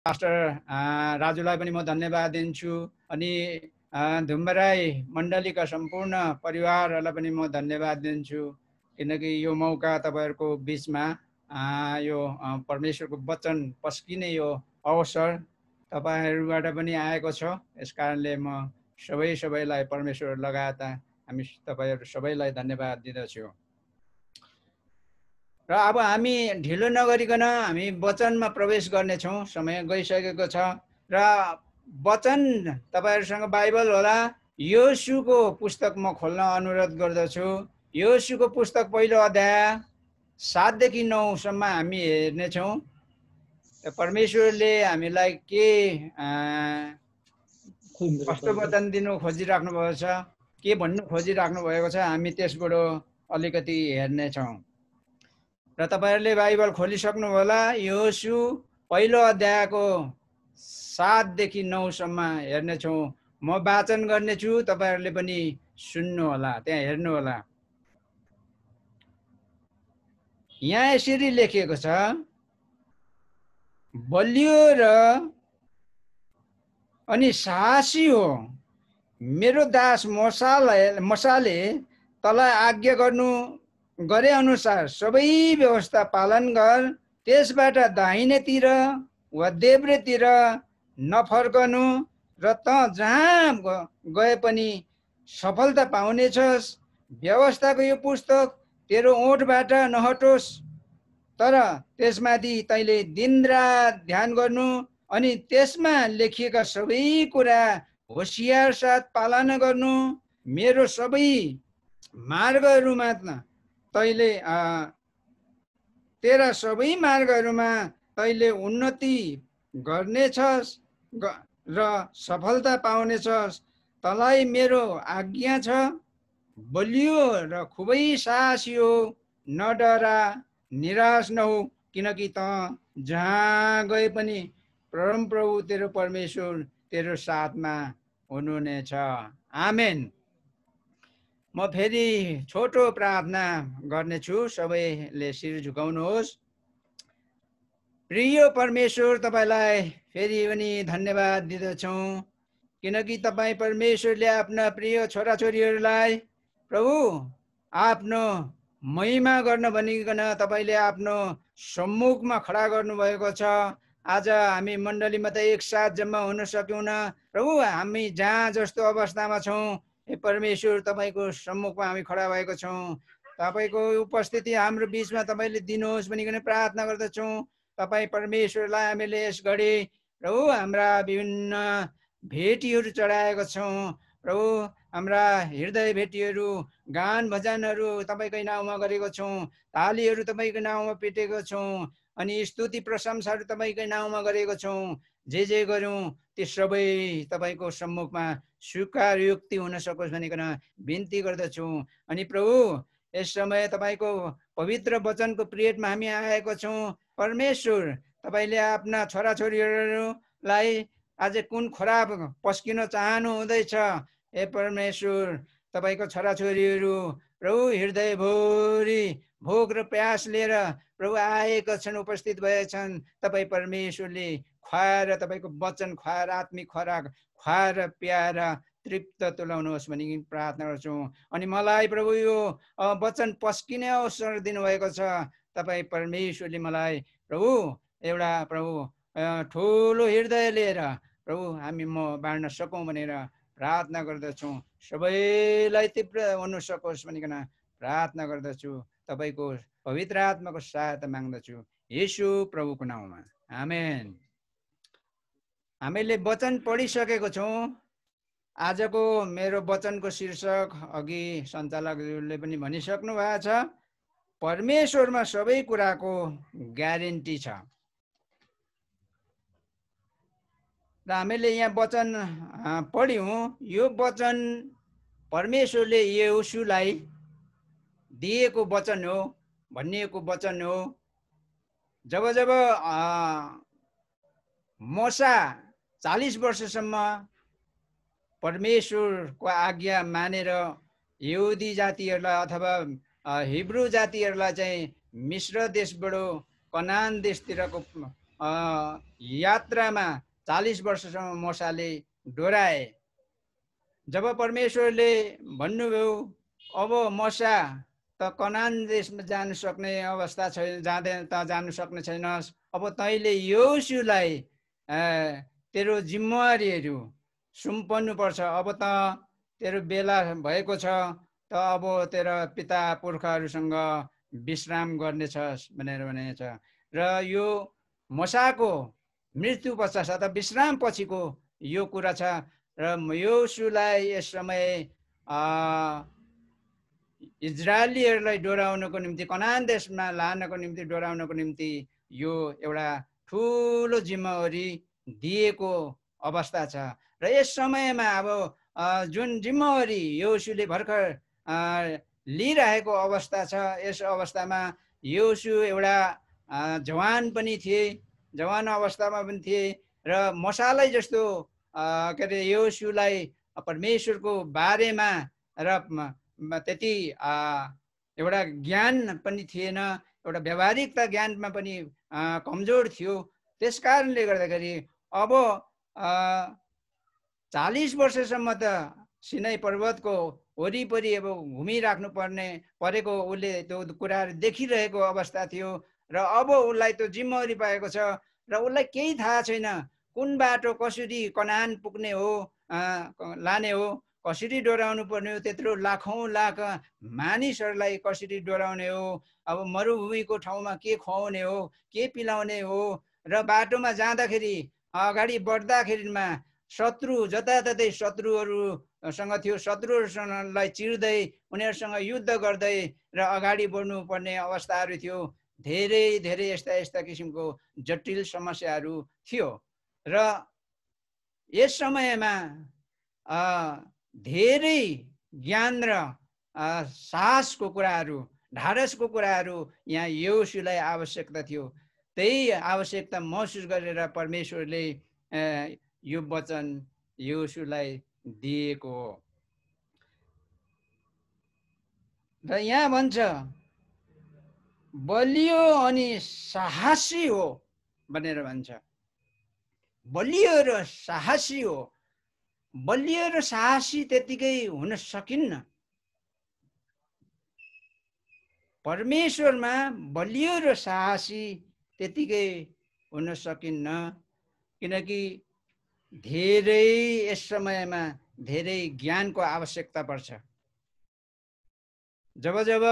pastor राजुलाई पनि म धन्यवाद दिन्छु अनि धुम्बराई मण्डलीका सम्पूर्ण परिवारहरूलाई पनि म धन्यवाद दिन्छु किनकि यो मौका तपाईँहरूको बिचमा यो परमेश्वरको वचन पस्किने यो अवसर तपाईँहरूबाट पनि आएको छ यस कारणले म सबै सबैलाई परमेश्वर लगायत हामी तपाईँहरू सबैलाई धन्यवाद दिँदछु र अब हामी ढिलो नगरिकन हामी वचनमा प्रवेश गर्नेछौँ समय गइसकेको छ र वचन तपाईँहरूसँग बाइबल होला योसुको पुस्तक म खोल्न अनुरोध गर्दछु योसुको पुस्तक पहिलो अध्याय सातदेखि नौसम्म हामी हेर्नेछौँ परमेश्वरले हामीलाई के कस्तो वचन दिनु खोजिराख्नुभएको छ के भन्नु खोजिराख्नु भएको छ हामी त्यसबाट अलिकति हेर्नेछौँ र तपाईँहरूले बाइबल खोलिसक्नु होला योसु पहिलो अध्यायको सातदेखि नौसम्म हेर्नेछौँ म वाचन गर्नेछु तपाईँहरूले पनि सुन्नु सुन्नुहोला त्यहाँ होला यहाँ यसरी लेखिएको छ बलियो र अनि साहसी हो मेरो दास मसाले मसाले तँलाई आज्ञा गर्नु गरे अनुसार सबै व्यवस्था पालन गर त्यसबाट दाहिनेतिर वा देब्रेतिर नफर्कनु र त जहाँ गए पनि सफलता पाउनेछस् व्यवस्थाको यो पुस्तक तेरो ओठबाट नहटोस् तर त्यसमाथि तैँले दिनरात ध्यान गर्नु अनि त्यसमा लेखिएका सबै कुरा होसियार साथ पालना गर्नु मेरो सबै मार्गहरूमा तैले तेरा सबै मार्गहरूमा तैले उन्नति गर्नेछस् र सफलता पाउनेछस् तलाई मेरो आज्ञा छ बलियो र खुबै साहसी हो न डरा निराश नहो किनकि त जहाँ गए पनि परमप्रभु तेरो परमेश्वर तेरो साथमा हुनुहुनेछ आमेन म फेरि छोटो प्रार्थना गर्नेछु सबैले शिर झुकाउनुहोस् प्रिय परमेश्वर तपाईँलाई फेरि पनि धन्यवाद दिँदछौँ किनकि तपाईँ परमेश्वरले आफ्ना प्रिय छोराछोरीहरूलाई प्रभु आफ्नो महिमा गर्न भनिकन तपाईँले आफ्नो सम्मुखमा खडा गर्नुभएको छ आज हामी मण्डलीमा त एकसाथ जम्मा हुन सक्यौँ न प्रभु हामी जहाँ जस्तो अवस्थामा छौँ हे परमेश्वर तपाईँको सम्मुखमा हामी खडा भएको छौँ तपाईँको उपस्थिति हाम्रो बिचमा तपाईँले दिनुहोस् भनिकन प्रार्थना गर्दछौँ तपाईँ परमेश्वरलाई हामीले यस घडी प्रभु हाम्रा विभिन्न भेटीहरू चढाएका छौँ प्रभु हाम्रा हृदय भेटीहरू गान भजनहरू तपाईँकै नाउँमा गरेको छौँ तालीहरू तपाईँको नाउँमा पेटेको छौँ अनि स्तुति प्रशंसाहरू तपाईँकै नाउँमा गरेको छौँ जे जे गऱ्यौँ ती सबै तपाईँको सम्मुखमा युक्ति हुन सकोस् भनिकन बिन्ती गर्दछु अनि प्रभु यस समय तपाईँको पवित्र वचनको पिरियडमा हामी आएको छौँ परमेश्वर तपाईँले आफ्ना छोराछोरीहरूलाई आज कुन खराब पस्किन चाहनु हुँदैछ हे परमेश्वर तपाईँको छोराछोरीहरू प्रभु हृदय भोरी भोग र प्यास लिएर प्रभु आएका छन् उपस्थित भएछन् तपाईँ परमेश्वरले खुवाएर तपाईँको वचन खुवाएर आत्मिक खोराक खुवाएर प्याएर तृप्त तुलाउनुहोस् भने प्रार्थना गर्छौँ अनि मलाई प्रभु यो वचन पस्किने अवसर दिनुभएको छ तपाईँ परमेश्वरले मलाई प्रभु एउटा प्रभु ठुलो हृदय लिएर प्रभु हामी म बाँड्न सकौँ भनेर प्रार्थना गर्दछौँ सबैलाई तीव्र हुनु सकोस् भनिकन प्रार्थना गर्दछु तपाईँको पवित्र आत्माको सहायता माग्दछु यसो प्रभुको नाउँमा आमेन हामीले वचन पढिसकेको छौँ आजको मेरो वचनको शीर्षक अघि सञ्चालकहरूले पनि भनिसक्नु भएको छ परमेश्वरमा सबै कुराको ग्यारेन्टी छ र हामीले यहाँ वचन पढ्यौँ यो वचन परमेश्वरले यसुलाई दिएको वचन हो भनिएको वचन हो जब जब मसा चालिस वर्षसम्म परमेश्वरको आज्ञा मानेर युदी जातिहरूलाई अथवा हिब्रू जातिहरूलाई चाहिँ मिश्र देशबाट कनान देशतिरको यात्रामा चालिस वर्षसम्म मसाले डोराए जब परमेश्वरले भन्नुभयो अब मसा त कनान देशमा जानु सक्ने अवस्था छैन जाँदैन त जानु सक्ने छैनस् अब तैँले योसुलाई तेरो जिम्मेवारीहरू पर्छ अब त तेरो बेला भएको छ त अब तेरो पिता पुर्खाहरूसँग विश्राम गर्नेछस् भनेर भनेको छ र यो मसाको मृत्यु पश्चात अथवा विश्राम पछिको यो कुरा छ र यसुलाई यस समय इजरायलीहरूलाई डोराउनको निम्ति कनान देशमा लानको निम्ति डोराउनको निम्ति यो एउटा ठुलो जिम्मेवारी दिएको अवस्था छ र यस समयमा अब जुन जिम्मेवारी योसुले भर्खर लिइरहेको अवस्था छ यस अवस्थामा योसु एउटा जवान पनि थिए जवान अवस्थामा पनि थिए र मसालै जस्तो के अरे योसुलाई परमेश्वरको बारेमा र त्यति एउटा ज्ञान पनि थिएन एउटा व्यावहारिकता ज्ञानमा पनि कमजोर थियो त्यस कारणले गर्दाखेरि अब चालिस वर्षसम्म त सिनै पर्वतको वरिपरि अब घुमिराख्नु पर्ने परेको उसले त्यो कुराहरू देखिरहेको अवस्था थियो र अब उसलाई त्यो जिम्मेवारी पाएको छ र उसलाई केही थाहा छैन कुन बाटो कसरी कनान पुग्ने हो लाने हो कसरी डोराउनु पर्ने हो त्यत्रो लाखौँ लाख मानिसहरूलाई कसरी डोराउने हो अब मरुभूमिको ठाउँमा के खुवाउने हो के पिलाउने हो र बाटोमा जाँदाखेरि अगाडि बढ्दाखेरिमा शत्रु जताततै शत्रुहरूसँग थियो शत्रुहरूसँगलाई चिर्दै उनीहरूसँग युद्ध गर्दै र अगाडि बढ्नुपर्ने अवस्थाहरू थियो धेरै धेरै यस्ता यस्ता किसिमको जटिल समस्याहरू थियो र यस समयमा धेरै ज्ञान र साहसको कुराहरू ढाडसको कुराहरू यहाँ योसुलाई आवश्यकता थियो त्यही आवश्यकता महसुस गरेर परमेश्वरले यो वचन योसुलाई दिएको हो र यहाँ भन्छ बलियो अनि साहसी हो भनेर भन्छ बलियो र साहसी हो बलियो र साहसी त्यतिकै हुन सकिन्न परमेश्वरमा बलियो र साहसी त्यतिकै हुन सकिन्न किनकि धेरै यस समयमा धेरै ज्ञानको आवश्यकता पर्छ जब जब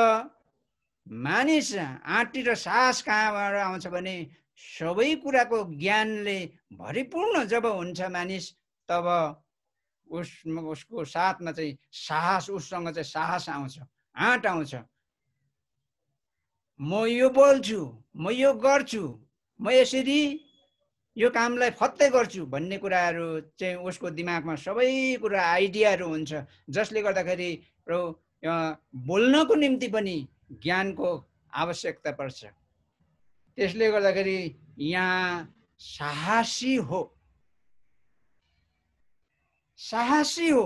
मानिस आँटी र साहस कहाँबाट आउँछ भने सबै कुराको ज्ञानले भरिपूर्ण जब हुन्छ मानिस तब उस उसको साथमा चाहिँ साहस उससँग चाहिँ साहस आउँछ आँट आउँछ म यो बोल्छु म यो गर्छु म यसरी यो कामलाई फत्तै गर्छु भन्ने कुराहरू चाहिँ उसको दिमागमा सबै कुरा आइडियाहरू हुन्छ जसले गर्दाखेरि बोल्नको निम्ति पनि ज्ञानको आवश्यकता पर्छ त्यसले गर्दाखेरि यहाँ साहसी हो साहसी हो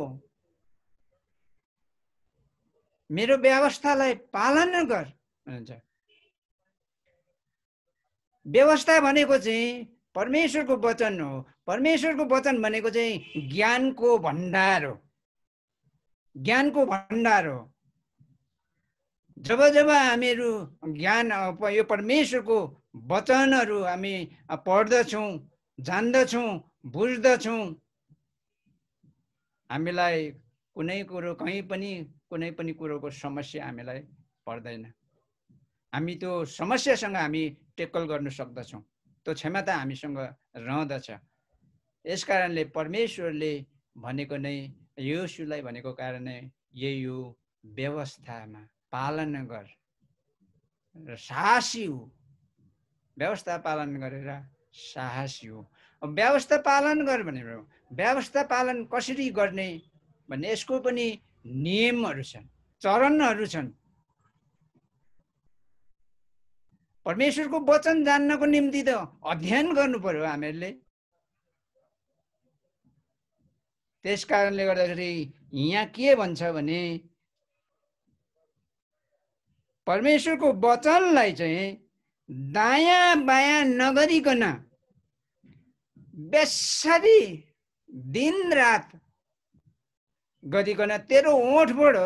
मेरो व्यवस्थालाई पालना गर हुन्छ व्यवस्था भनेको चाहिँ परमेश्वरको वचन हो परमेश्वरको वचन भनेको चाहिँ ज्ञानको भण्डार हो ज्ञानको भण्डार हो जब जब हामीहरू ज्ञान यो परमेश्वरको वचनहरू हामी पढ्दछौँ जान्दछौँ बुझ्दछौँ हामीलाई कुनै कुरो कहीँ पनि कुनै पनि कुरोको समस्या हामीलाई पर्दैन हामी त्यो समस्यासँग हामी टेकल गर्न सक्दछौँ त्यो क्षमता हामीसँग रहँदछ यस कारणले परमेश्वरले भनेको नै यो सुलाई भनेको कारण नै यही हो व्यवस्थामा पालन गर र साहसी हो व्यवस्था पालन गरेर साहसी हो व्यवस्था पालन गर भने व्यवस्था पालन कसरी गर्ने भन्ने यसको पनि नियमहरू छन् चरणहरू छन् परमेश्वरको वचन जान्नको निम्ति त अध्ययन गर्नु पर्यो हामीहरूले त्यस कारणले गर्दाखेरि यहाँ के भन्छ भने परमेश्वरको वचनलाई चाहिँ दायाँ बायाँ नगरिकन बेसरी दिन रात गरिकन तेरो ओठबाट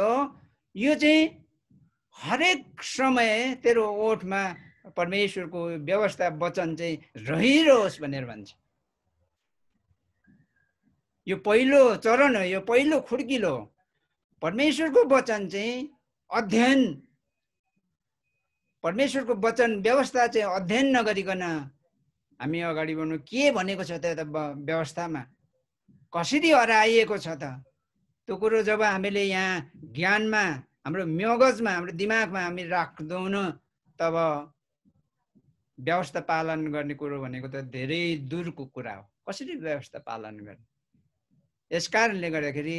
यो चाहिँ हरेक समय तेरो ओठमा परमेश्वरको व्यवस्था वचन चाहिँ रहिरहोस् भनेर भन्छ यो पहिलो चरण हो यो पहिलो खुड्किलो परमेश्वरको वचन चाहिँ अध्ययन परमेश्वरको वचन व्यवस्था चाहिँ अध्ययन नगरिकन हामी अगाडि बढ्नु के भनेको छ त व्यवस्थामा कसरी हराइएको छ त त्यो कुरो जब हामीले यहाँ ज्ञानमा हाम्रो मगजमा हाम्रो दिमागमा हामी राख्दैनौँ तब व्यवस्था पालन गर्ने कुरो भनेको त धेरै दूरको कुरा हो कसरी व्यवस्था पालन गर्ने यस कारणले गर्दाखेरि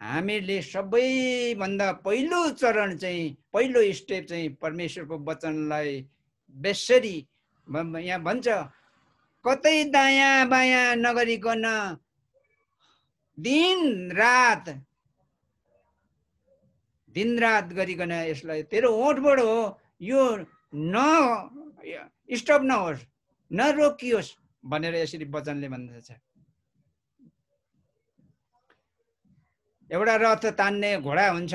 हामीले सबैभन्दा पहिलो चरण चाहिँ पहिलो स्टेप चाहिँ परमेश्वरको वचनलाई बेसरी यहाँ भन्छ कतै दायाँ बायाँ नगरिकन दिन रात दिन रात गरिकन यसलाई तेरो ओठबाट हो यो न स्टप नहोस् रोकियोस् भनेर यसरी वचनले भन्दछ एउटा रथ तान्ने घोडा हुन्छ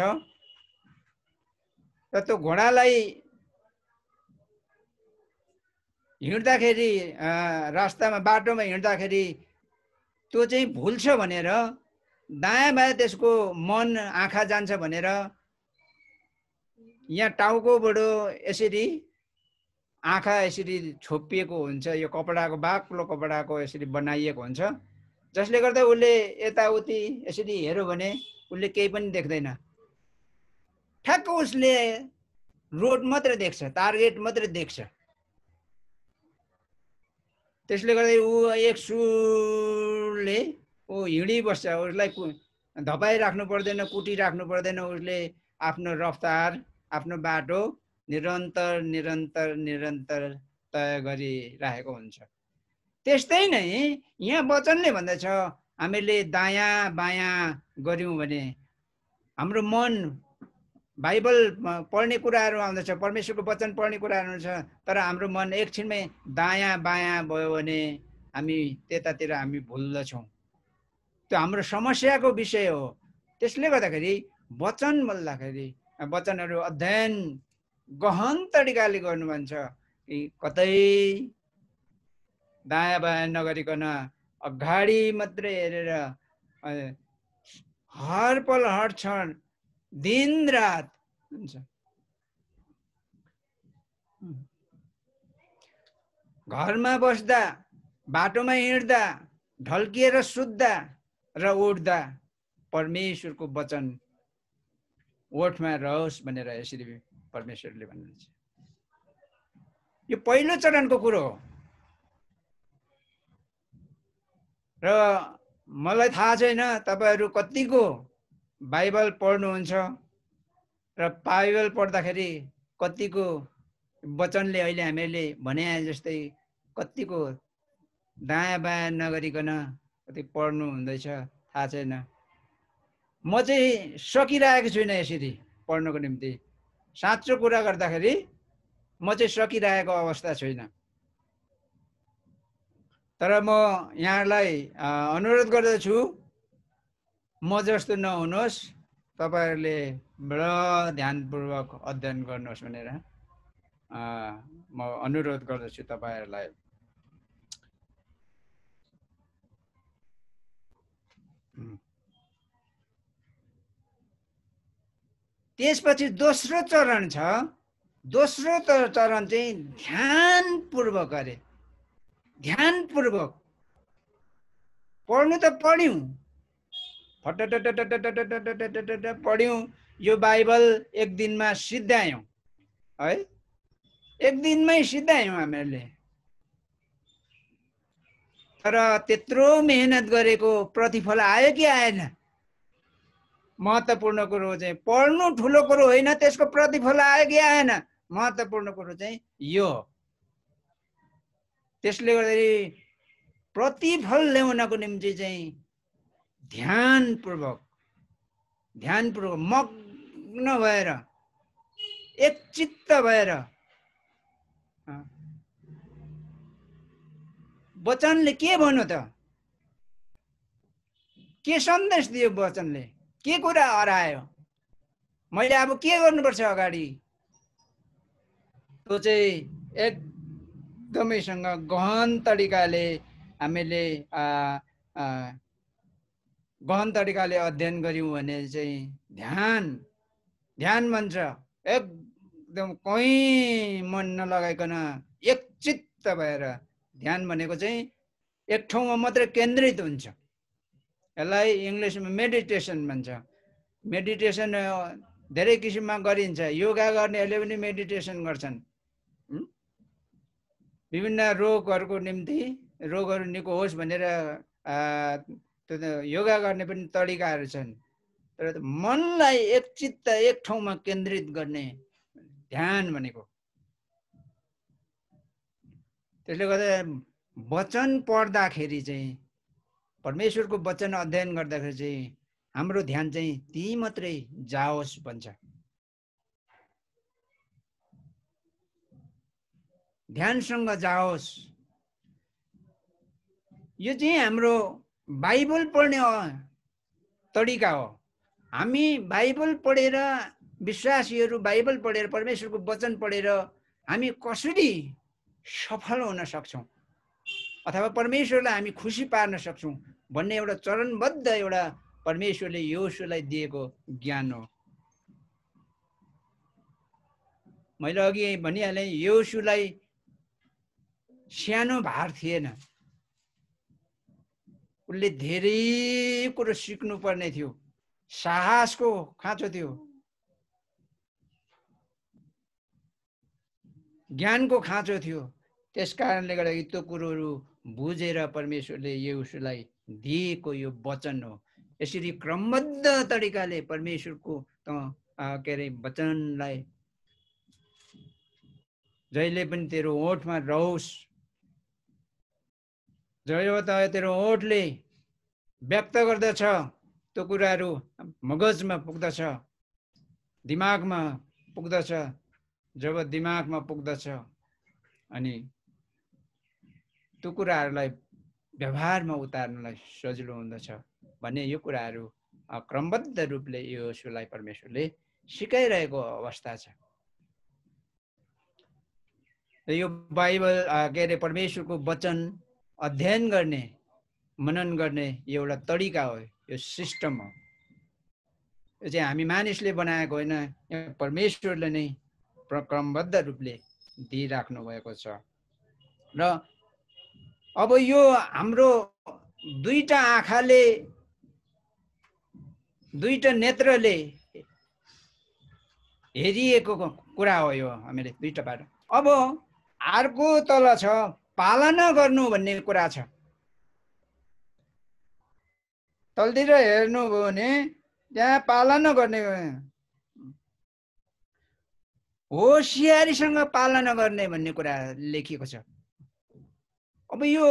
र त्यो घोडालाई हिँड्दाखेरि रास्तामा बाटोमा हिँड्दाखेरि त्यो चाहिँ भुल्छ भनेर दायाँ बायाँ त्यसको मन आँखा जान्छ भनेर यहाँ टाउकोबाट यसरी आँखा यसरी छोपिएको हुन्छ यो कपडाको बाक्लो कपडाको यसरी बनाइएको हुन्छ जसले गर्दा उसले यताउति यसरी हेऱ्यो भने उसले केही पनि देख्दैन ठ्याक्क उसले रोड मात्रै देख्छ टार्गेट मात्रै देख्छ त्यसले गर्दा ऊ एक सुरले ऊ हिँडिबस्छ उसलाई धपाइ राख्नु पर्दैन कुटी राख्नु पर्दैन उसले आफ्नो रफ्तार आफ्नो बाटो निरन्तर निरन्तर निरन्तर तय गरिराखेको हुन्छ त्यस्तै नै यहाँ वचनले भन्दछ हामीले दायाँ बायाँ गऱ्यौँ भने हाम्रो मन बाइबल पढ्ने कुराहरू आउँदछ परमेश्वरको वचन पढ्ने कुराहरू आउँछ तर हाम्रो मन एकछिनमै दायाँ बायाँ भयो भने हामी त्यतातिर हामी भुल्दछौँ त्यो हाम्रो समस्याको विषय हो त्यसले गर्दाखेरि वचन बोल्दाखेरि वचनहरू अध्ययन गहन तरिकाले गर्नु भन्छ कि कतै दायाँ बायाँ नगरिकन अगाडि मात्रै हेरेर हर पल हर क्षण दिन रात हुन्छ घरमा बस्दा बाटोमा हिँड्दा ढल्किएर सुत्दा र उठ्दा परमेश्वरको वचन ओठमा रहोस् भनेर यसरी परमेश्वरले भन्नुहुन्छ यो पहिलो चरणको कुरो हो र मलाई थाहा छैन तपाईँहरू कतिको बाइबल पढ्नुहुन्छ र बाइबल पढ्दाखेरि कतिको वचनले अहिले हामीले भने जस्तै कतिको दायाँ बायाँ नगरिकन कति पढ्नु हुँदैछ थाहा छैन म चाहिँ सकिरहेको छुइनँ यसरी पढ्नको निम्ति साँचो कुरा गर्दाखेरि म चाहिँ सकिरहेको अवस्था छुइनँ तर म यहाँलाई अनुरोध गर्दछु म जस्तो नहुनुहोस् तपाईँहरूले बडो ध्यानपूर्वक अध्ययन गर्नुहोस् भनेर म अनुरोध गर्दछु तपाईँहरूलाई त्यसपछि दोस्रो चरण छ दोस्रो चरण चाहिँ ध्यानपूर्वक अरे ध्यानपूर्वक पढ्नु त पढ्यौँ फटटट पढ्यौँ यो बाइबल एक दिनमा सिद्धायौँ है एक दिनमै सिद्धायौँ हामीहरूले तर त्यत्रो मेहनत गरेको प्रतिफल आयो कि आएन महत्त्वपूर्ण कुरो चाहिँ पढ्नु ठुलो कुरो होइन त्यसको प्रतिफल आयो कि आएन महत्त्वपूर्ण कुरो चाहिँ यो त्यसले गर्दाखेरि प्रतिफल ल्याउनको निम्ति चाहिँ ध्यानपूर्वक ध्यानपूर्वक मग्न भएर एकचित्त भएर वचनले के भन्यो त के सन्देश दियो वचनले के कुरा हरायो मैले अब के गर्नुपर्छ अगाडि त्यो चाहिँ एकदमैसँग गहन तरिकाले हामीले गहन तरिकाले अध्ययन गऱ्यौँ भने चाहिँ ध्यान ध्यान भन्छ एकदम कहीँ मन नलगाइकन एकचित्त भएर ध्यान भनेको चाहिँ एक ठाउँमा मात्रै केन्द्रित हुन्छ यसलाई इङ्ग्लिसमा मेडिटेसन भन्छ मेडिटेसन धेरै किसिममा गरिन्छ योगा गर्नेहरूले पनि मेडिटेसन गर्छन् विभिन्न रोगहरूको निम्ति रोगहरू निको होस् भनेर योगा गर्ने पनि तरिकाहरू छन् तर मनलाई एक चित्त एक ठाउँमा केन्द्रित गर्ने ध्यान भनेको त्यसले गर्दा वचन पढ्दाखेरि चाहिँ परमेश्वरको वचन अध्ययन गर्दाखेरि चाहिँ हाम्रो ध्यान चाहिँ त्यही मात्रै जाओस् भन्छ ध्यानसँग जाओस् यो चाहिँ हाम्रो बाइबल पढ्ने तरिका हो हामी बाइबल पढेर विश्वासीहरू बाइबल पढेर परमेश्वरको वचन पढेर हामी कसरी सफल हुन सक्छौँ अथवा परमेश्वरलाई हामी खुसी पार्न सक्छौँ भन्ने एउटा चरणबद्ध एउटा परमेश्वरले योसुलाई दिएको ज्ञान हो मैले अघि भनिहालेँ योसुलाई सानो भार थिएन उसले धेरै कुरो पर्ने थियो साहसको खाँचो थियो ज्ञानको खाँचो थियो त्यस कारणले गर्दाखेरि त्यो कुरोहरू बुझेर परमेश्वरले यो उसलाई दिएको यो वचन हो यसरी क्रमबद्ध तरिकाले परमेश्वरको त के अरे वचनलाई जहिले पनि तेरो ओठमा रहोस् जब त तेरो ओठले व्यक्त गर्दछ त्यो कुराहरू मगजमा पुग्दछ दिमागमा पुग्दछ जब दिमागमा पुग्दछ अनि त्यो कुराहरूलाई व्यवहारमा उतार्नलाई सजिलो हुँदछ भन्ने यो कुराहरू क्रमबद्ध रूपले यो सुलाई परमेश्वरले सिकाइरहेको अवस्था छ यो बाइबल के अरे परमेश्वरको वचन अध्ययन गर्ने मनन गर्ने यो एउटा तरिका हो यो सिस्टम हो यो चाहिँ हामी मानिसले बनाएको होइन परमेश्वरले नै क्रमबद्ध रूपले दिइराख्नु भएको छ र अब यो हाम्रो दुईटा आँखाले दुईटा नेत्रले हेरिएको कुरा हो यो हामीले बाटो अब अर्को तल छ पालना गर्नु भन्ने कुरा छ तलतिर हेर्नु हेर्नुभयो भने त्यहाँ पालना गर्ने होसियारीसँग पालना गर्ने भन्ने कुरा लेखिएको छ अब यो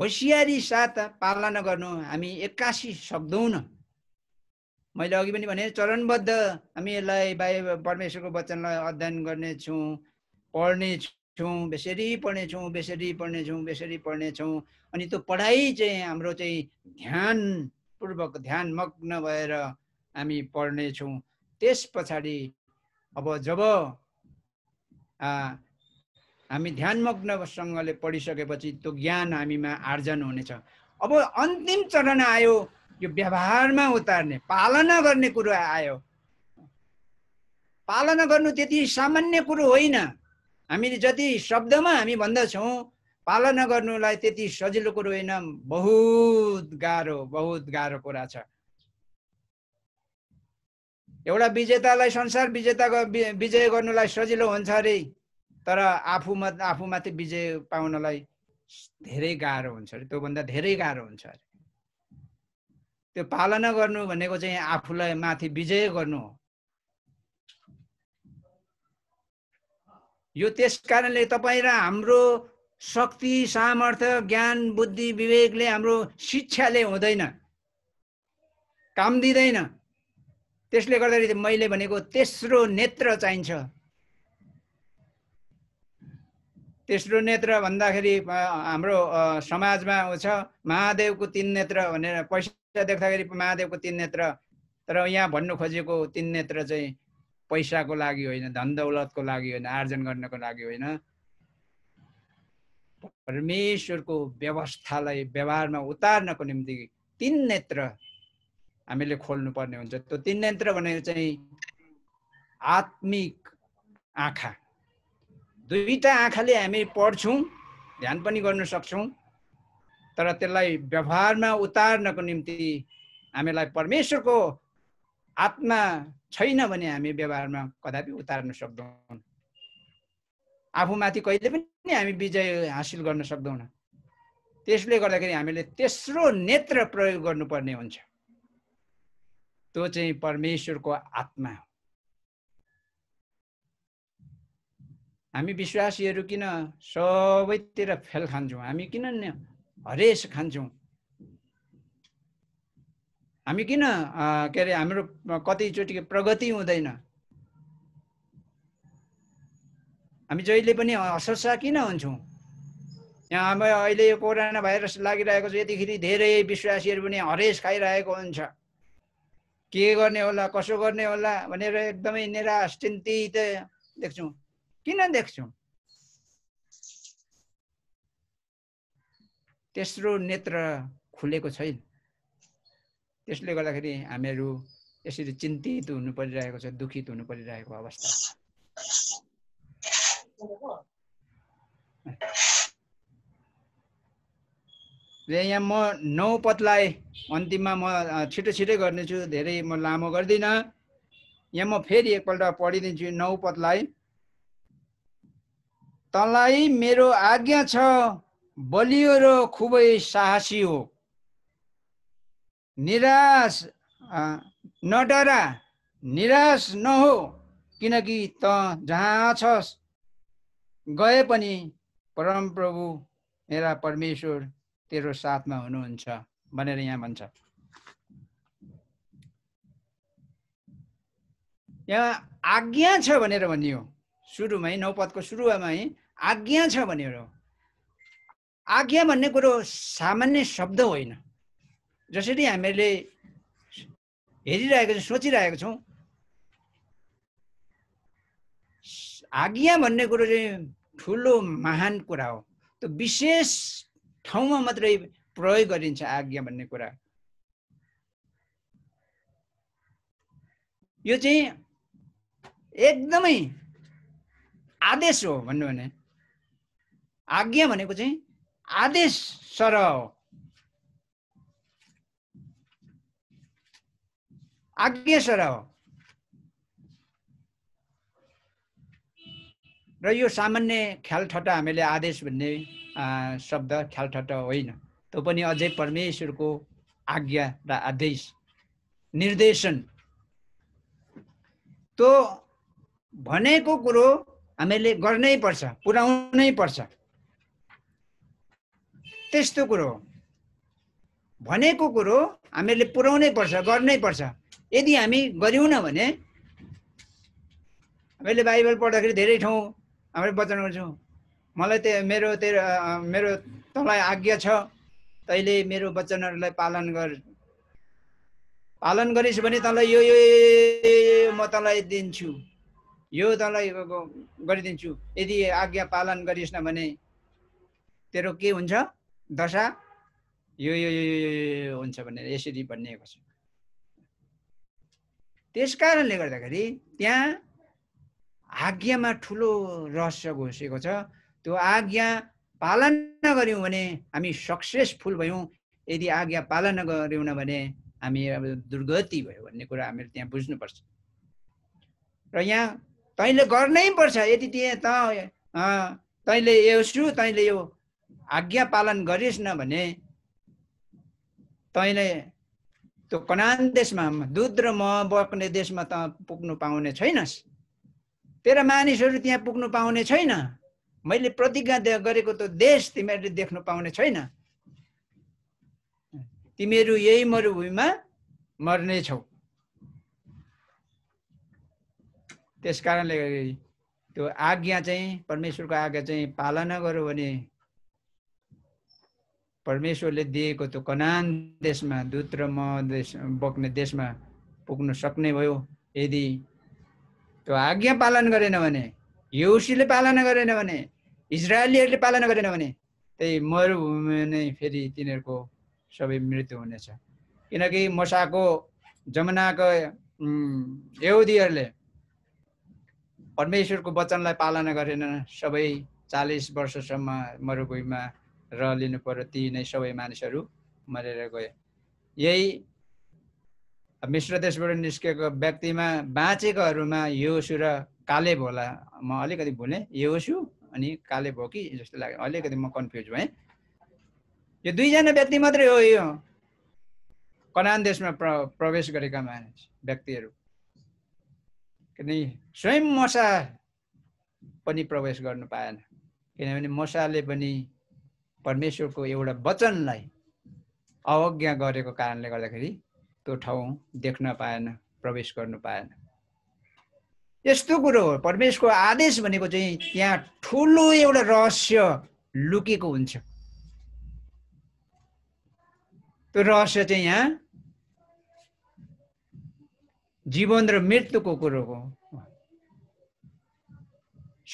होसियारी साथ पालना गर्नु हामी एक्कासी सक्दैनौँ मैले अघि पनि भने चरणबद्ध हामी यसलाई बाइ परमेश्वरको वचनलाई अध्ययन गर्नेछौँ पढ्ने छौँ बेसरी पढ्नेछौँ बेसरी पढ्नेछौँ बेसरी पढ्नेछौँ अनि त्यो पढाइ चाहिँ हाम्रो चाहिँ ध्यानपूर्वक ध्यान मग्न भएर हामी पढ्नेछौँ त्यस पछाडि अब जब हामी ध्यानमग्नसँगले पढिसकेपछि त्यो ज्ञान हामीमा आर्जन हुनेछ अब अन्तिम चरण आयो यो व्यवहारमा उतार्ने पालना गर्ने कुरो आयो पालना गर्नु त्यति सामान्य कुरो होइन हामीले जति शब्दमा हामी भन्दछौँ पालना गर्नुलाई त्यति सजिलो कुरो होइन बहुत गाह्रो बहुत गाह्रो कुरा छ एउटा विजेतालाई संसार विजेताको विजय गर्नुलाई सजिलो हुन्छ अरे तर आफूमा आफूमाथि विजय पाउनलाई धेरै गाह्रो हुन्छ अरे त्योभन्दा धेरै गाह्रो हुन्छ अरे त्यो पालना गर्नु भनेको चाहिँ आफूलाई माथि विजय गर्नु हो यो त्यस कारणले तपाईँ र हाम्रो शक्ति सामर्थ्य ज्ञान बुद्धि विवेकले हाम्रो शिक्षाले हुँदैन काम दिँदैन त्यसले गर्दाखेरि मैले भनेको तेस्रो नेत्र चाहिन्छ तेस्रो नेत्र भन्दाखेरि हाम्रो समाजमा छ महादेवको तिन नेत्र भनेर पैसा देख्दाखेरि महादेवको तिन नेत्र तर यहाँ भन्नु खोजेको तिन नेत्र चाहिँ पैसाको लागि होइन धन दौलतको लागि होइन आर्जन गर्नको लागि होइन परमेश्वरको व्यवस्थालाई व्यवहारमा उतार्नको निम्ति तिन नेत्र हामीले खोल्नुपर्ने हुन्छ त्यो तिन नेत्र भनेको चाहिँ आत्मिक आँखा दुईवटा आँखाले हामी पढ्छौँ ध्यान पनि गर्न सक्छौँ तर त्यसलाई व्यवहारमा उतार्नको निम्ति हामीलाई परमेश्वरको आत्मा छैन भने हामी व्यवहारमा कदापि उतार्न सक्दैनौँ आफूमाथि कहिले पनि हामी विजय हासिल गर्न सक्दैनौँ त्यसले गर्दाखेरि हामीले तेस्रो नेत्र प्रयोग गर्नुपर्ने हुन्छ त्यो चाहिँ परमेश्वरको आत्मा हो हामी विश्वासीहरू किन सबैतिर फेल खान्छौँ हामी किन हरेस खान्छौँ हामी किन के अरे हाम्रो कतिचोटि प्रगति हुँदैन हामी जहिले पनि असरसा किन हुन्छौँ यहाँ अब अहिले यो कोरोना भाइरस लागिरहेको छ यतिखेर धेरै विश्वासीहरू पनि हरेस खाइरहेको हुन्छ के गर्ने होला कसो गर्ने होला भनेर एकदमै निराश चिन्तित देख्छौँ किन देख्छु तेस्रो नेत्र खुलेको छैन त्यसले गर्दाखेरि हामीहरू यसरी चिन्तित हुनु परिरहेको छ दुखित हुनु परिरहेको अवस्था यहाँ म नौ पदलाई अन्तिममा म छिटो छिटै गर्नेछु धेरै म लामो गर्दिनँ यहाँ म फेरि एकपल्ट पढिदिन्छु नौ पदलाई तँलाई मेरो आज्ञा छ बलियो र खुबै साहसी हो निराश नडरा निराश नहो किनकि त जहाँ छस् गए पनि परमप्रभु मेरा परमेश्वर तेरो साथमा हुनुहुन्छ भनेर यहाँ भन्छ यहाँ आज्ञा छ भनेर भनियो सुरुमै नौपदको सुरुवामा है आज्ञा छ भनेर आज्ञा भन्ने कुरो सामान्य शब्द होइन जसरी हामीहरूले हेरिरहेको छौँ सोचिरहेको छौँ आज्ञा भन्ने कुरो चाहिँ ठुलो महान कुरा हो त्यो विशेष ठाउँमा मात्रै प्रयोग गरिन्छ आज्ञा भन्ने कुरा यो चाहिँ एकदमै आदेश हो भन्नु भने आज्ञा भनेको चाहिँ आदेश सर हो आज्ञा सर हो र यो सामान्य ख्यालठट्टा हामीले आदेश भन्ने शब्द ख्यालठट्टा होइन त्यो पनि अझै परमेश्वरको आज्ञा र आदेश निर्देशन त्यो भनेको कुरो हामीले गर्नै पर्छ पुर्याउनै पर्छ त्यस्तो कुरो हो भनेको कुरो हामीहरूले पुर्याउनै पर्छ गर्नै पर्छ यदि हामी गऱ्यौँ न भने हामीले बाइबल पढ्दाखेरि धेरै ठाउँ हामीले वचन गर्छौँ मलाई त्यो मेरो तेरो मेरो तँलाई आज्ञा छ तैँले मेरो वचनहरूलाई पालन गर पालन गरिस् भने तँलाई यो यो म तँलाई दिन्छु यो तँलाई गरिदिन्छु यदि आज्ञा पालन गरिस् न भने तेरो के हुन्छ दशा यो यो यो हुन्छ भनेर यसरी भनिएको छ त्यस कारणले गर्दाखेरि त्यहाँ आज्ञामा ठुलो रहस्य घोषेको छ त्यो आज्ञा पालन गऱ्यौँ भने हामी सक्सेसफुल भयौँ यदि आज्ञा पालन गऱ्यौँ भने हामी अब दुर्गति भयो भन्ने कुरा हामीले त्यहाँ बुझ्नुपर्छ र यहाँ तैँले गर्नै पर्छ यदि त्यहाँ त तैँले यो सु तैँले यो आज्ञा पालन गरिस् न भने तैँले त्यो कनान देशमा दुध र मह बग्ने देशमा त पुग्नु पाउने छैनस् तेरा मानिसहरू त्यहाँ पुग्नु पाउने छैन मैले प्रतिज्ञा गरेको त्यो देश तिमीहरूले देख्नु पाउने छैन तिमीहरू यही मरुभूमिमा मर्ने छौ त्यस कारणले त्यो आज्ञा चाहिँ परमेश्वरको आज्ञा चाहिँ पालना गर्यो भने परमेश्वरले दिएको त्यो कनान देशमा दुध र देश बोक्ने देशमा पुग्न सक्ने भयो यदि त्यो आज्ञा पालन गरेन भने युसीले पालन गरेन भने इजरायलीहरूले पालन गरेन भने त्यही मरुभूमि नै फेरि तिनीहरूको सबै मृत्यु हुनेछ किनकि मसाको जमुनाको यहुदीहरूले परमेश्वरको वचनलाई पालना गरेन सबै चालिस वर्षसम्म मरुभूमिमा र लिनु पर्यो ती नै सबै मानिसहरू मरेर गए यही मिश्र देशबाट निस्केको व्यक्तिमा बाँचेकोहरूमा योसु र काले भोला म अलिकति भुलेँ योसु अनि काले भो कि जस्तो लाग्यो अलिकति म कन्फ्युज भएँ यो दुईजना व्यक्ति मात्रै हो यो कनान देशमा प्र प्रवेश गरेका मानिस व्यक्तिहरू किनभने स्वयं मसा पनि प्रवेश गर्नु पाएन किनभने मसाले पनि परमेश्वरको एउटा वचनलाई अवज्ञा गरेको कारणले गर्दाखेरि त्यो ठाउँ देख्न पाएन प्रवेश गर्नु पाएन यस्तो कुरो हो परमेश्वरको आदेश भनेको चाहिँ त्यहाँ ठुलो एउटा रहस्य लुकेको हुन्छ त्यो रहस्य चाहिँ यहाँ जीवन र मृत्युको कुरो हो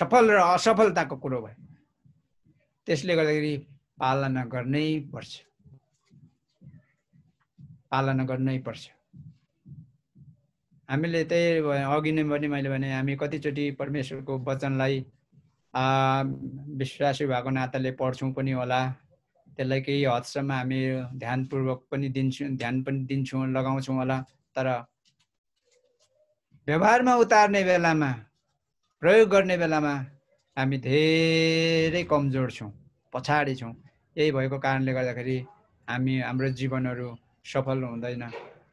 सफल र असफलताको कुरो भयो त्यसले गर्दाखेरि पालना गर्नै पर्छ पालना गर्नै पर्छ हामीले त्यही अघि नै पनि मैले भने हामी कतिचोटि परमेश्वरको वचनलाई विश्वासी भएको नाताले पढ्छौँ पनि होला त्यसलाई केही हदसम्म हामी ध्यानपूर्वक पनि दिन्छौँ ध्यान पनि दिन्छौँ लगाउँछौँ होला तर व्यवहारमा उतार्ने बेलामा प्रयोग गर्ने बेलामा हामी धेरै कमजोर छौँ पछाडि छौँ यही भएको कारणले गर्दाखेरि हामी हाम्रो जीवनहरू सफल हुँदैन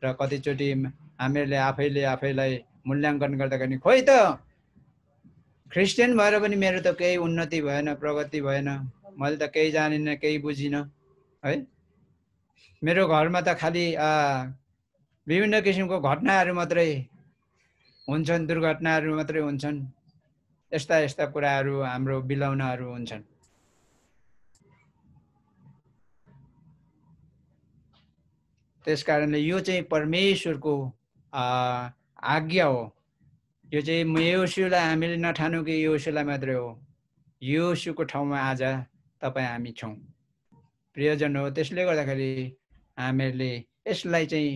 र कतिचोटि हामीहरूले आफैले आफैलाई मूल्याङ्कन गर्दाखेरि खोइ त क्रिस्चियन भएर पनि मेरो त केही उन्नति भएन प्रगति भएन मैले त केही जानिनँ केही बुझिनँ है मेरो घरमा त खालि विभिन्न किसिमको घटनाहरू मात्रै हुन्छन् दुर्घटनाहरू मात्रै हुन्छन् यस्ता यस्ता कुराहरू हाम्रो बिलौनाहरू हुन्छन् त्यस कारणले यो चाहिँ परमेश्वरको आज्ञा हो यो चाहिँ यसुलाई हामीले नठानु कि योशुलाई मात्रै हो योशुको ठाउँमा आज तपाईँ हामी छौँ प्रियजन हो त्यसले गर्दाखेरि हामीहरूले यसलाई चाहिँ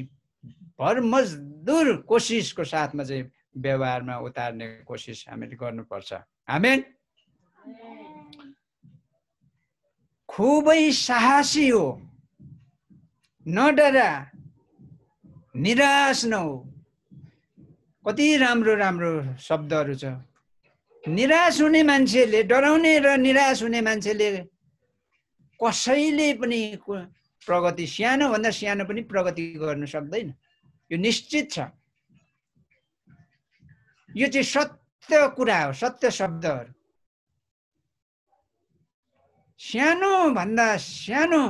भर मजदुर कोसिसको साथमा चाहिँ व्यवहारमा उतार्ने कोसिस हामीले गर्नुपर्छ हामी खुबै साहसी हो न डरा निराश नहो कति राम्रो राम्रो शब्दहरू छ निराश हुने मान्छेले डराउने र निराश हुने मान्छेले कसैले पनि प्रगति सानोभन्दा सानो पनि प्रगति गर्नु सक्दैन यो निश्चित छ यो चाहिँ सत्य कुरा हो सत्य शब्दहरू सानोभन्दा सानो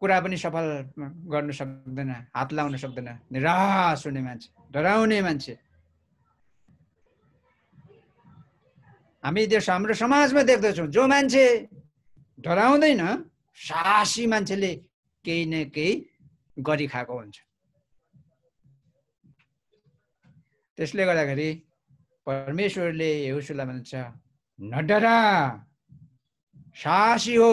कुरा पनि सफल गर्न सक्दैन हात लाउन सक्दैन निराश हुने मान्छे डराउने मान्छे हामी देश हाम्रो समाजमा देख्दछौँ जो मान्छे डराउँदैन साहसी मान्छेले केही न केही गरिखाएको हुन्छ त्यसले गर्दाखेरि परमेश्वरले हेसुलाई भन्छ नडरा साहसी हो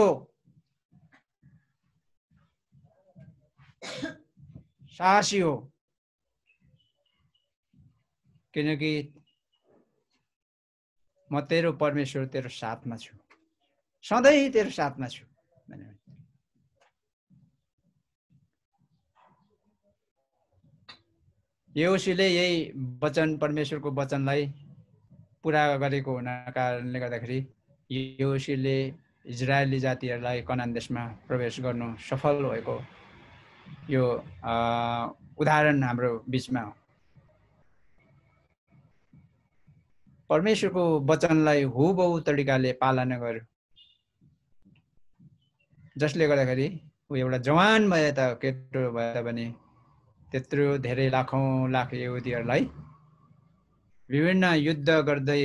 साहसी हो किनकि म तेरो परमेश्वर तेरो साथमा छु सधैँ तेरो साथमा छु योसीले यही वचन परमेश्वरको वचनलाई पुरा गरेको हुनाका कारणले गर्दाखेरि योसीले इजरायली जातिहरूलाई कनान देशमा प्रवेश गर्नु सफल भएको यो उदाहरण हाम्रो बिचमा हो परमेश्वरको वचनलाई हुबहु तरिकाले पालना गर्यो जसले गर्दाखेरि ऊ एउटा जवान भए त केटो भए तापनि त्यत्रो धेरै लाखौँ लाख युवतीहरूलाई विभिन्न युद्ध गर्दै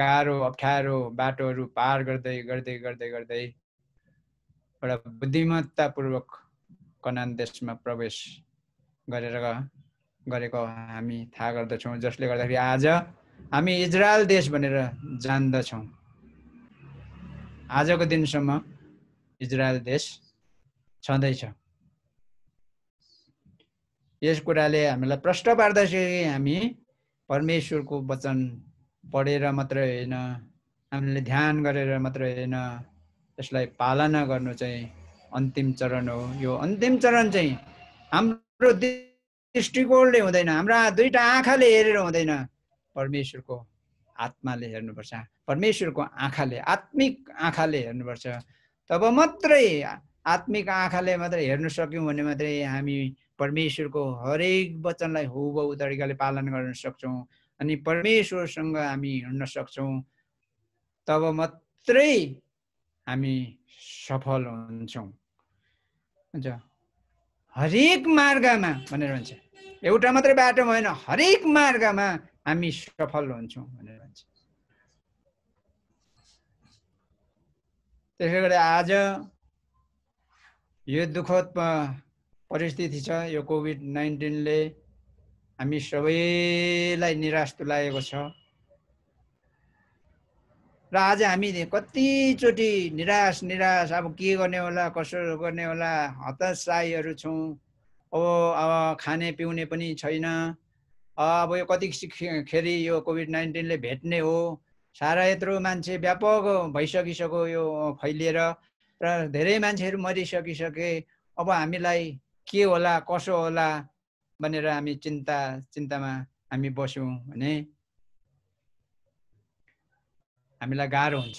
गाह्रो अप्ठ्यारो बाटोहरू पार गर्दै गर्दै गर्दै गर्दै एउटा बुद्धिमत्तापूर्वक कनान देशमा प्रवेश गरेर गरेको हामी थाहा गर्दछौँ जसले गर्दाखेरि आज हामी इजरायल देश भनेर जान्दछौँ आजको दिनसम्म इजरायल देश छँदैछ यस कुराले हामीलाई प्रश्न पार्दाखेरि हामी परमेश्वरको वचन पढेर मात्र होइन हामीले ध्यान गरेर मात्र होइन त्यसलाई पालना गर्नु चाहिँ अन्तिम चरण हो यो अन्तिम चरण चाहिँ हाम्रो दृष्टिकोणले हुँदैन हाम्रा दुईवटा आँखाले हेरेर हुँदैन परमेश्वरको आत्माले हेर्नुपर्छ परमेश्वरको आँखाले आत्मिक आँखाले हेर्नुपर्छ तब मात्रै आत्मिक आँखाले मात्रै हेर्न सक्यौँ भने मात्रै हामी परमेश्वरको हरेक वचनलाई हुबहु तरिकाले पालन गर्न सक्छौँ अनि परमेश्वरसँग हामी हिँड्न सक्छौँ तब मात्रै हामी सफल हुन्छौँ हुन्छ हरेक मार्गमा भनेर भन्छ एउटा मात्रै बाटो होइन हरेक मार्गमा हामी सफल हुन्छौँ भनेर भन्छ त्यसै गरी आज यो दुःखद परिस्थिति छ यो कोभिड नाइन्टिनले हामी सबैलाई निराश तुलाएको छ र आज हामी कतिचोटि निराश निराश अब के गर्ने होला कसो गर्ने होला हतसाईहरू छौँ अब अब खाने पिउने पनि छैन अब यो कति खेरि यो कोभिड नाइन्टिनले भेट्ने हो सारा यत्रो मान्छे व्यापक भइसकिसक्यो यो फैलिएर र धेरै मान्छेहरू मरिसकिसके अब हामीलाई के होला कसो होला भनेर हामी चिन्ता चिन्तामा हामी बस्यौँ भने हामीलाई गाह्रो हुन्छ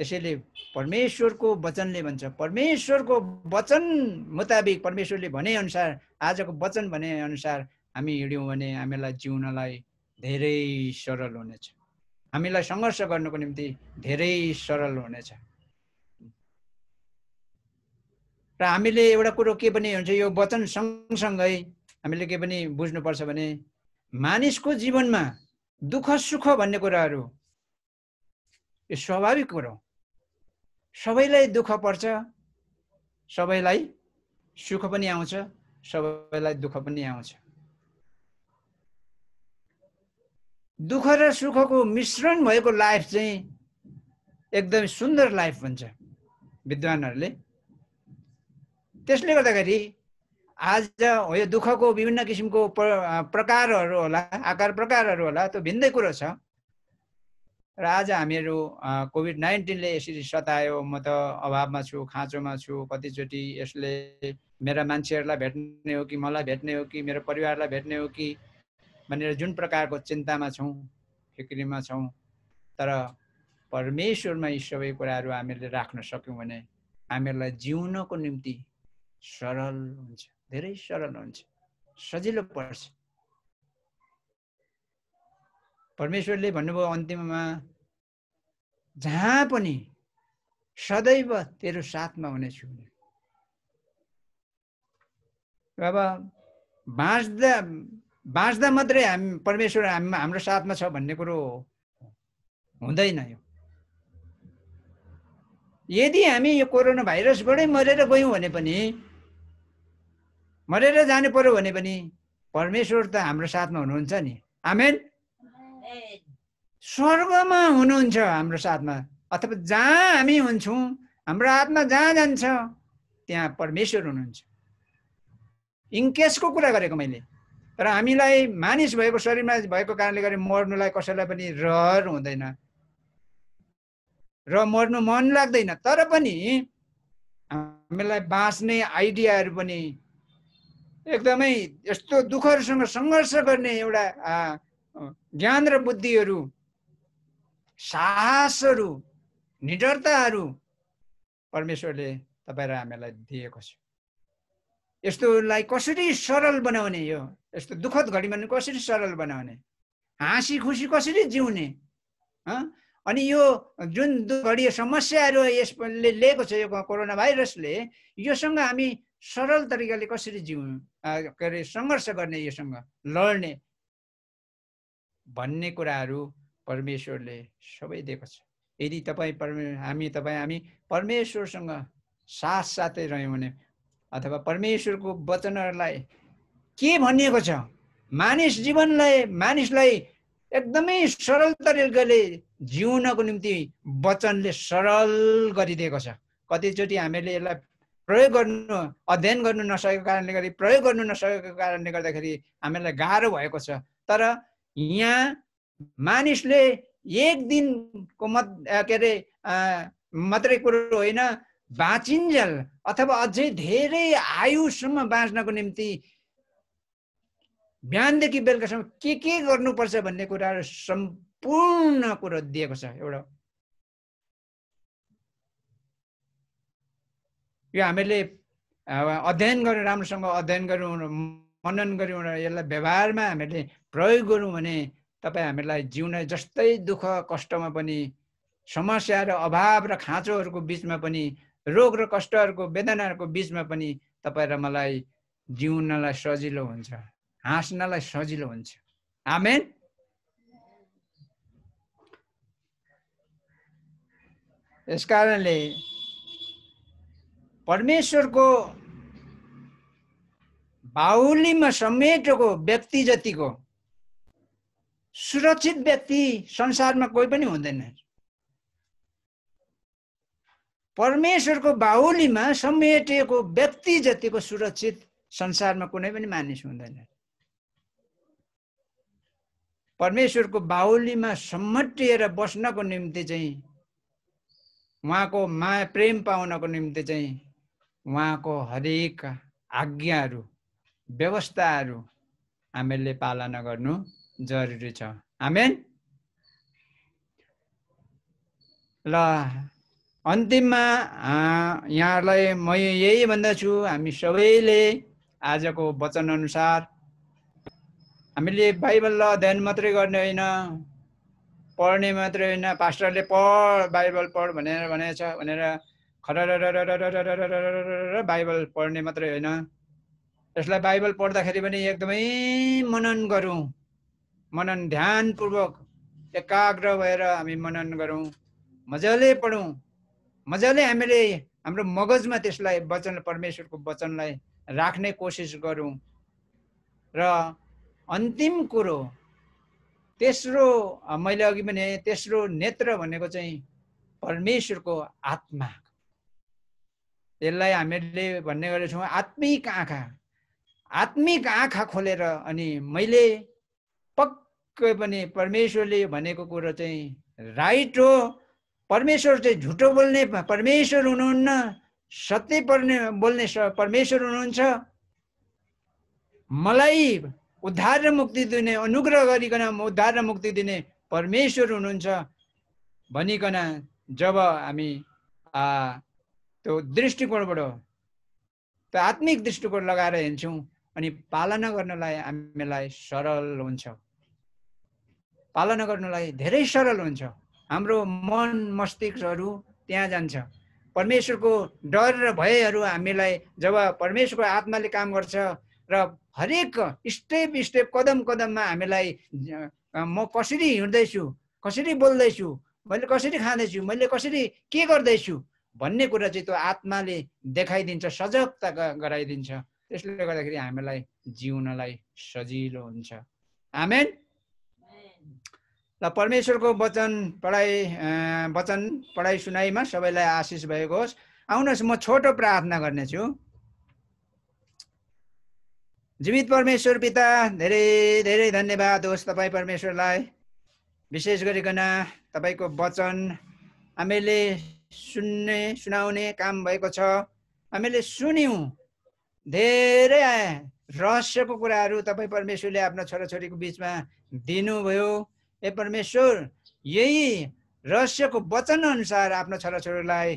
त्यसैले परमेश्वरको वचनले भन्छ परमेश्वरको वचन मुताबिक परमेश्वरले भनेअनुसार आजको वचन भनेअनुसार हामी हिँड्यौँ भने हामीलाई जिउनलाई धेरै सरल हुनेछ हामीलाई सङ्घर्ष गर्नुको निम्ति धेरै सरल हुनेछ र हामीले एउटा कुरो के पनि हुन्छ यो वचन सँगसँगै हामीले के पनि बुझ्नुपर्छ भने मानिसको जीवनमा दुःख सुख भन्ने कुराहरू यो स्वाभाविक कुरो सबैलाई दुःख पर्छ सबैलाई सुख पनि आउँछ सबैलाई दुःख पनि आउँछ दुःख र सुखको मिश्रण भएको लाइफ चाहिँ एकदमै सुन्दर लाइफ भन्छ विद्वानहरूले त्यसले गर्दाखेरि आज यो दुःखको विभिन्न किसिमको प्रकारहरू होला आकार प्रकारहरू होला त्यो भिन्दै कुरो छ र आज हामीहरू कोभिड नाइन्टिनले यसरी सतायो म त अभावमा छु खाँचोमा छु कतिचोटि यसले मेरा मान्छेहरूलाई भेट्ने हो कि मलाई भेट्ने हो कि मेरो परिवारलाई भेट्ने हो कि भनेर जुन प्रकारको चिन्तामा छौँ फिक्रीमा छौँ तर परमेश्वरमा यी सबै कुराहरू हामीहरूले राख्न सक्यौँ भने हामीहरूलाई जिउनको निम्ति सरल हुन्छ धेरै सरल हुन्छ सजिलो पर्छ परमेश्वरले भन्नुभयो अन्तिममा जहाँ पनि सदैव तेरो साथमा हुनेछु अब बाँच्दा बाँच्दा मात्रै हामी परमेश्वर हाम हाम्रो साथमा छ भन्ने कुरो हुँदैन यो यदि हामी यो कोरोना भाइरसबाटै मरेर गयौँ भने पनि मरेर जानु पर्यो भने पनि परमेश्वर त हाम्रो साथमा हुनुहुन्छ नि आमेन स्वर्गमा हुनुहुन्छ हाम्रो साथमा अथवा जहाँ हामी हुन्छौँ हाम्रो आत्मा जहाँ जान्छ त्यहाँ परमेश्वर हुनुहुन्छ इन्केसको कुरा गरेको मैले तर हामीलाई मानिस भएको शरीरमा भएको कारणले गर्दा मर्नुलाई कसैलाई पनि रहर हुँदैन र मर्नु मन लाग्दैन तर पनि हामीलाई बाँच्ने आइडियाहरू पनि एकदमै यस्तो दुःखहरूसँग सङ्घर्ष गर्ने एउटा ज्ञान र बुद्धिहरू साहसहरू निडरताहरू परमेश्वरले तपाईँ र हामीलाई दिएको छ यस्तोलाई कसरी सरल बनाउने यो यस्तो दुःखद घडीमा कसरी सरल बनाउने हाँसी खुसी कसरी जिउने अनि यो जुन घडी समस्याहरू यसले लिएको छ यो कोरोना भाइरसले योसँग हामी सरल तरिकाले कसरी जिउ के अरे सङ्घर्ष गर्ने योसँग लड्ने भन्ने कुराहरू परमेश्वरले सबै दिएको छ यदि तपाईँ परमे हामी तपाईँ हामी परमेश्वरसँग साथ साथै रह्यौँ भने अथवा परमेश्वरको वचनहरूलाई के भनिएको छ मानिस जीवनलाई मानिसलाई एकदमै सरल तरिकाले जिउनको निम्ति वचनले सरल गरिदिएको छ कतिचोटि हामीले यसलाई प्रयोग गर्नु अध्ययन गर्नु नसकेको कारणले गर्दा प्रयोग गर्नु नसकेको कारणले गर्दाखेरि हामीलाई गाह्रो भएको छ तर यहाँ मानिसले एक दिनको मत के अरे मात्रै कुरो होइन बाँचिन्जेल अथवा अझै धेरै आयुसम्म बाँच्नको निम्ति बिहानदेखि बेलुकासम्म के के गर्नुपर्छ भन्ने कुराहरू सम्पूर्ण कुरो दिएको छ एउटा यो हामीले अध्ययन गऱ्यौँ राम्रोसँग अध्ययन गऱ्यौँ मनन गऱ्यौँ र यसलाई व्यवहारमा हामीले प्रयोग गऱ्यौँ भने तपाईँ हामीलाई जिउन जस्तै दुःख कष्टमा पनि समस्या र अभाव र खाँचोहरूको बिचमा पनि रोग र कष्टहरूको वेदनाहरूको बिचमा पनि तपाईँ र मलाई जिउनलाई सजिलो हुन्छ हाँस्नलाई सजिलो हुन्छ आमेन यस कारणले परमेश्वरको बाहुलीमा समेटेको व्यक्ति जतिको सुरक्षित व्यक्ति संसारमा कोही पनि हुँदैन परमेश्वरको बाहुलीमा समेटिएको व्यक्ति जतिको सुरक्षित संसारमा कुनै पनि मानिस हुँदैन परमेश्वरको बाहुलीमा समटिएर बस्नको निम्ति चाहिँ उहाँको माया प्रेम पाउनको निम्ति चाहिँ उहाँको हरेक आज्ञाहरू व्यवस्थाहरू हामीले पालना गर्नु जरुरी छ हामी ल अन्तिममा यहाँहरूलाई म यही भन्दछु हामी सबैले आजको वचन अनुसार हामीले बाइबल अध्ययन मात्रै गर्ने होइन पढ्ने मात्रै होइन पास्टरले पढ बाइबल पढ भनेर भनेछ भनेर खर बाइबल पढ्ने मात्रै होइन त्यसलाई बाइबल पढ्दाखेरि पनि एकदमै मनन गरौँ मनन ध्यानपूर्वक एकाग्र भएर हामी मनन गरौँ मजाले पढौँ मजाले हामीले हाम्रो मगजमा त्यसलाई वचन परमेश्वरको वचनलाई राख्ने कोसिस गरौँ र अन्तिम कुरो तेस्रो मैले अघि भने तेस्रो नेत्र भनेको चाहिँ परमेश्वरको आत्मा त्यसलाई हामीले भन्ने गरेछौँ आत्मिक आँखा आत्मिक आँखा खोलेर अनि मैले पक्कै पनि परमेश्वरले भनेको कुरो चाहिँ राइट हो परमेश्वर चाहिँ झुटो बोल्ने परमेश्वर हुनुहुन्न सत्य पर्ने बोल्ने परमेश्वर हुनुहुन्छ मलाई उद्धार र मुक्ति दिने अनुग्रह गरिकन उद्धार र मुक्ति दिने परमेश्वर हुनुहुन्छ भनिकन जब हामी त्यो दृष्टिकोणबाट त्यो आत्मिक दृष्टिकोण लगाएर हिँड्छौँ अनि पालना गर्नलाई हामीलाई सरल हुन्छ पालना गर्नलाई धेरै सरल हुन्छ हाम्रो मन मस्तिष्कहरू त्यहाँ जान्छ परमेश्वरको डर र भयहरू हामीलाई जब परमेश्वरको आत्माले काम गर्छ र हरेक स्टेप स्टेप कदम कदममा हामीलाई म कसरी हिँड्दैछु कसरी बोल्दैछु मैले कसरी खाँदैछु मैले कसरी के गर्दैछु भन्ने कुरा चाहिँ त्यो आत्माले देखाइदिन्छ सजगता गराइदिन्छ त्यसले गर्दाखेरि हामीलाई जिउनलाई सजिलो हुन्छ आमेन र परमेश्वरको वचन पढाइ वचन पढाइ सुनाइमा सबैलाई आशिष भएको होस् आउनुहोस् म छोटो प्रार्थना गर्नेछु जीवित परमेश्वर पिता धेरै धेरै धन्यवाद होस् तपाईँ परमेश्वरलाई विशेष गरिकन तपाईँको वचन हामीले सुन्ने सुनाउने काम भएको छ हामीले सुन्यौँ धेरै रहस्यको कुराहरू तपाईँ परमेश्वरले आफ्नो छोराछोरीको बिचमा दिनुभयो ए परमेश्वर यही रहस्यको वचन अनुसार आफ्नो छोराछोरीलाई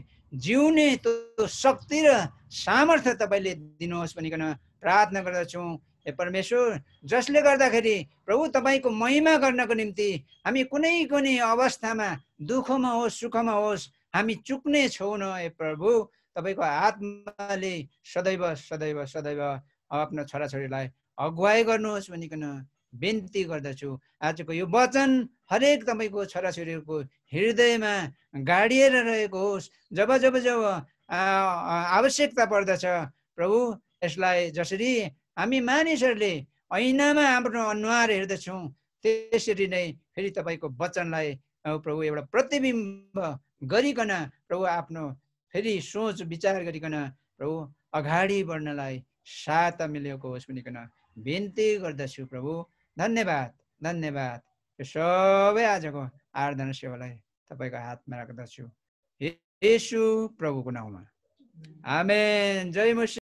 जिउने त्यो शक्ति र सामर्थ्य तपाईँले दिनुहोस् भनिकन प्रार्थना गर्दछौँ ए परमेश्वर जसले गर्दाखेरि प्रभु तपाईँको महिमा गर्नको निम्ति हामी कुनै कुनै अवस्थामा दुःखमा होस् सुखमा होस् हामी चुक्ने छौँ ए प्रभु तपाईँको आत्माले सदैव सदैव सदैव आफ्नो छोराछोरीलाई अगुवाई गर्नुहोस् भनिकन बेन्ती गर्दछु आजको यो वचन हरेक तपाईँको छोराछोरीहरूको हृदयमा गाडिएर रहेको होस् जब जब जब आवश्यकता पर्दछ प्रभु यसलाई जसरी हामी मानिसहरूले ऐनामा आफ्नो अनुहार हेर्दछौँ त्यसरी नै फेरि तपाईँको वचनलाई प्रभु एउटा प्रतिबिम्ब गरिकन प्रभु आफ्नो फेरि सोच विचार गरिकन प्रभु अगाडि बढ्नलाई साथ मिलेको होस् भनिकन बिन्ती गर्दछु प्रभु धन्यवाद धन्यवाद यो सबै आजको आराधना सेवालाई तपाईँको हातमा राख्दछु येसु प्रभुको नाउँमा हामी जय मुस